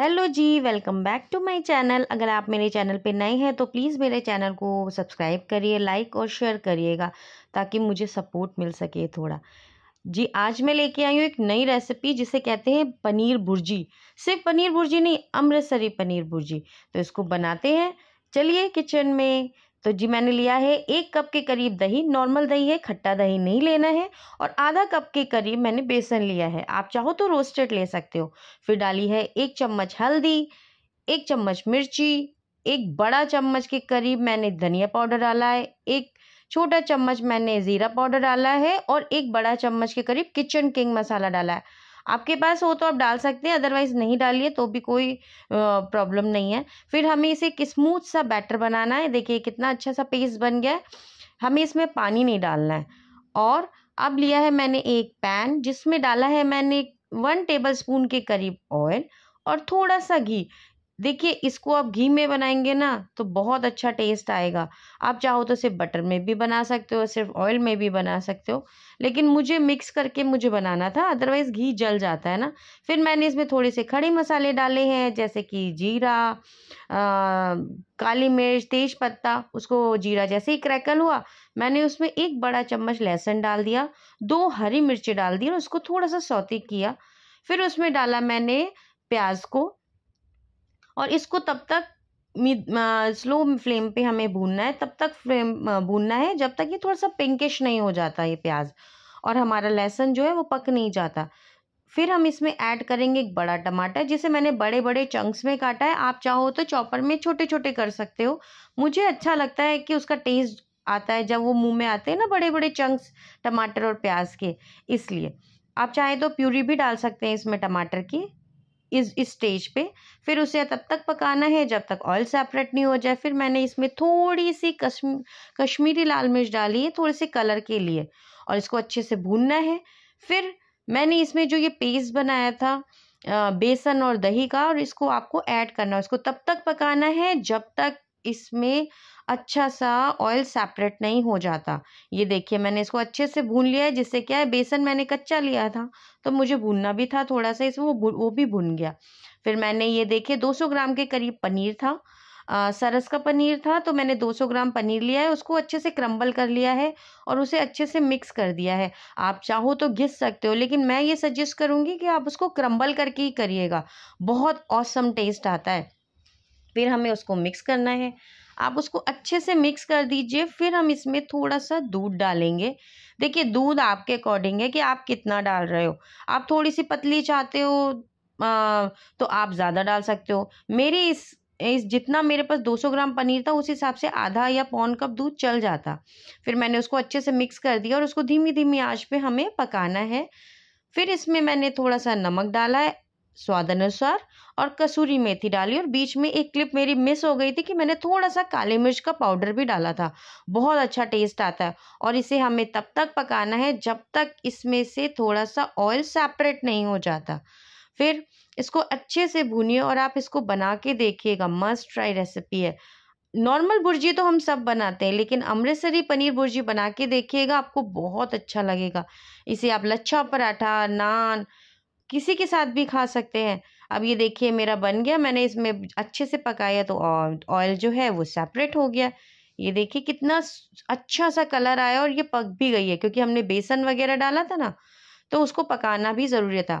hello जी welcome back to my channel अगर आप मेरे चैनल पे नए हैं तो प्लीज़ मेरे चैनल को सब्सक्राइब करिए लाइक और शेयर करिएगा ताकि मुझे सपोर्ट मिल सके थोड़ा जी आज मैं लेके आई हूँ एक नई रेसिपी जिसे कहते हैं पनीर भुर्जी सिर्फ पनीर भुर्जी नहीं अमृतसरी पनीर भुर्जी तो इसको बनाते हैं चलिए किचन में तो जी मैंने लिया है एक कप के करीब दही नॉर्मल दही है खट्टा दही नहीं लेना है और आधा कप के करीब मैंने बेसन लिया है आप चाहो तो रोस्टेड ले सकते हो फिर डाली है एक चम्मच हल्दी एक चम्मच मिर्ची एक बड़ा चम्मच के करीब मैंने धनिया पाउडर डाला है एक छोटा चम्मच मैंने ज़ीरा पाउडर डाला है और एक बड़ा चम्मच के करीब किचन किंग मसाला डाला है आपके पास हो तो आप डाल सकते हैं अदरवाइज़ नहीं डालिए तो भी कोई प्रॉब्लम नहीं है फिर हमें इसे एक स्मूथ सा बैटर बनाना है देखिए कितना अच्छा सा पेस्ट बन गया है हमें इसमें पानी नहीं डालना है और अब लिया है मैंने एक पैन जिसमें डाला है मैंने वन टेबल स्पून के करीब ऑयल और थोड़ा सा घी देखिए इसको आप घी में बनाएंगे ना तो बहुत अच्छा टेस्ट आएगा आप चाहो तो सिर्फ बटर में भी बना सकते हो सिर्फ ऑयल में भी बना सकते हो लेकिन मुझे मिक्स करके मुझे बनाना था अदरवाइज़ घी जल जाता है ना फिर मैंने इसमें थोड़े से खड़े मसाले डाले हैं जैसे कि जीरा आ, काली मिर्च तेज पत्ता उसको जीरा जैसे ही क्रैकल हुआ मैंने उसमें एक बड़ा चम्मच लहसुन डाल दिया दो हरी मिर्ची डाल दी और उसको थोड़ा सा सौती किया फिर उसमें डाला मैंने प्याज को और इसको तब तक स्लो फ्लेम पे हमें भूनना है तब तक फ्लेम भूनना है जब तक ये थोड़ा सा पिंकिश नहीं हो जाता ये प्याज और हमारा लहसुन जो है वो पक नहीं जाता फिर हम इसमें ऐड करेंगे एक बड़ा टमाटर जिसे मैंने बड़े बड़े चंक्स में काटा है आप चाहो तो चॉपर में छोटे छोटे कर सकते हो मुझे अच्छा लगता है कि उसका टेस्ट आता है जब वो मुंह में आते हैं ना बड़े बड़े चंक्स टमाटर और प्याज के इसलिए आप चाहें तो प्यूरी भी डाल सकते हैं इसमें टमाटर की इस इस स्टेज पे फिर उसे तब तक पकाना है जब तक ऑयल सेपरेट नहीं हो जाए फिर मैंने इसमें थोड़ी सी कश्म कश्मीरी लाल मिर्च डाली है थोड़े से कलर के लिए और इसको अच्छे से भूनना है फिर मैंने इसमें जो ये पेस्ट बनाया था बेसन और दही का और इसको आपको ऐड करना है इसको तब तक पकाना है जब तक इसमें अच्छा सा ऑयल सेपरेट नहीं हो जाता ये देखिए मैंने इसको अच्छे से भून लिया है जिससे क्या है बेसन मैंने कच्चा लिया था तो मुझे भूनना भी था थोड़ा सा इसमें वो वो भी भुन गया फिर मैंने ये देखिए 200 ग्राम के करीब पनीर था आ, सरस का पनीर था तो मैंने 200 ग्राम पनीर लिया है उसको अच्छे से क्रम्बल कर लिया है और उसे अच्छे से मिक्स कर दिया है आप चाहो तो घिस सकते हो लेकिन मैं ये सजेस्ट करूँगी कि आप उसको क्रम्बल करके ही करिएगा बहुत औसम टेस्ट आता है फिर हमें उसको मिक्स करना है आप उसको अच्छे से मिक्स कर दीजिए फिर हम इसमें थोड़ा सा दूध डालेंगे देखिए दूध आपके अकॉर्डिंग है कि आप कितना डाल रहे हो आप थोड़ी सी पतली चाहते हो आ, तो आप ज़्यादा डाल सकते हो मेरी इस इस जितना मेरे पास 200 ग्राम पनीर था उस हिसाब से आधा या पौन कप दूध चल जाता फिर मैंने उसको अच्छे से मिक्स कर दिया और उसको धीमी धीमी आँच पे हमें पकाना है फिर इसमें मैंने थोड़ा सा नमक डाला है स्वाद अनुसार और कसूरी मेथी डाली और बीच में एक क्लिप मेरी मिस हो गई थी कि मैंने थोड़ा सा काली मिर्च का पाउडर भी डाला था बहुत अच्छा टेस्ट आता है और इसे हमें तब तक पकाना है जब तक इसमें से थोड़ा सा ऑयल सेपरेट नहीं हो जाता फिर इसको अच्छे से भूनिए और आप इसको बना के देखिएगा मस्ट ट्राई रेसिपी है नॉर्मल भुर्जी तो हम सब बनाते हैं लेकिन अमृतसरी पनीर भुर्जी बना के देखिएगा आपको बहुत अच्छा लगेगा इसे आप लच्छा पराठा नान किसी के साथ भी खा सकते हैं अब ये देखिए मेरा बन गया मैंने इसमें अच्छे से पकाया तो ऑयल जो है वो सेपरेट हो गया ये देखिए कितना अच्छा सा कलर आया और ये पक भी गई है क्योंकि हमने बेसन वगैरह डाला था ना तो उसको पकाना भी ज़रूरी था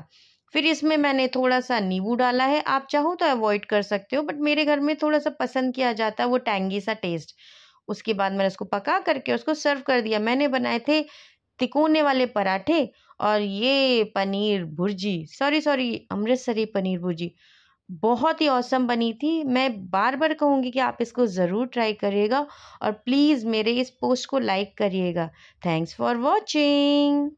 फिर इसमें मैंने थोड़ा सा नींबू डाला है आप चाहो तो अवॉइड कर सकते हो बट मेरे घर में थोड़ा सा पसंद किया जाता है वो टैंगी सा टेस्ट उसके बाद मैंने उसको पका करके उसको सर्व कर दिया मैंने बनाए थे तिकोने वाले पराठे और ये पनीर भुर्जी सॉरी सॉरी अमृतसरी पनीर भुर्जी बहुत ही औसम बनी थी मैं बार बार कहूँगी कि आप इसको ज़रूर ट्राई करिएगा और प्लीज़ मेरे इस पोस्ट को लाइक करिएगा थैंक्स फॉर वॉचिंग